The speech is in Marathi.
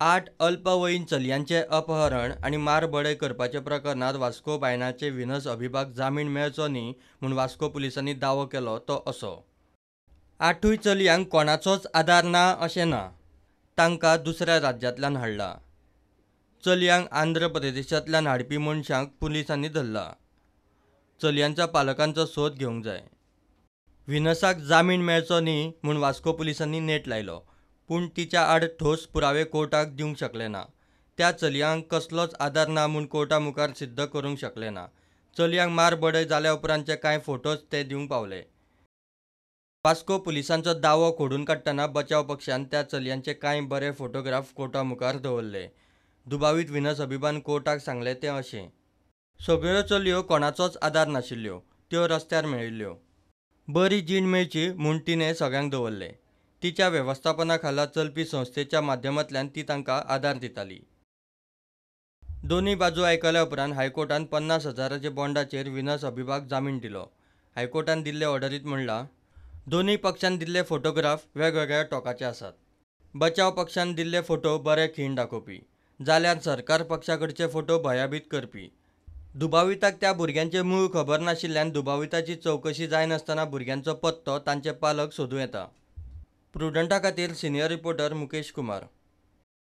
आठ अल्पवयीन चलयांचे अपहरण आनी मारबळे करपाचे प्रकरणांत वास्को बायनाचे विनस अभिभाग जामीन मेळचो न्ही म्हूण वास्को पुलिसांनी दावो केलो तो असो आठूय चलयांक कोणाचोच आदार ना अशें ना तांकां दुसऱ्या राज्यांतल्यान हाडला चलयांक आंध्र प्रदेशांतल्यान हाडपी मनशांक पुलिसांनी धरला चलयांच्या पालकांचो सोद घेवंक जाय विनसाक जामीन मेळचो न्ही म्हूण वास्को पुलिसांनी नेट लायलो पूण तिच्या आड ठोस पुरावे कोर्टाक दिवंक शकले ना त्या चलयांक कसलोच आदार ना म्हूण कोर्टा मुखार सिद्ध करूंक शकले ना चलयांक मार बडय जाल्या उपरांतचे कांय फोटोज ते दिवंक पावले वास्को पुलिसांचो दावो खोडून काडटना बचाव पक्षान त्या चलयांचे कांय बरे फोटोग्राफ कोर्टा मुखार दवरले दुबावीत विनस अभिबान कोर्टाक सांगले ते अशें सगळ्यो चलयो कोणाचोच आदार नाशिल्ल्यो त्यो रस्त्यार मेळिल्ल्यो बरी जीण मेळची म्हूण तिणें सगळ्यांक दवरलें तिच्या व्यवस्थापनाखाला चलपी संस्थेच्या माध्यमांतल्यान ती तांकां आदार दिताली दोन्ही बाजू आयकल्या उपरांत हायकोर्टान पन्नास हजाराचे बॉन्डाचेर विनस अभिभाग जामीन दिलो हायकोर्टान दिल्ले ऑर्डरीत म्हणलां दोन्ही पक्षान दिल्ले फोटोग्राफ वेगवेगळ्या टोकाचे आसात बचाव पक्षान दिल्ले फोटो बरे खीण दाखोवपी जाल्यार सरकार पक्षाकडचे फोटो भयाभीत करपी दुबाविताक त्या भुरग्यांचे मूळ खबर नाशिल्ल्यान दुबाविताची चौकशी जायनासतना भुरग्यांचो पत्तो तांचे पालक सोदूं येता प्रुडंटा खातीर सिनियर रिपोर्टर मुकेश कुमार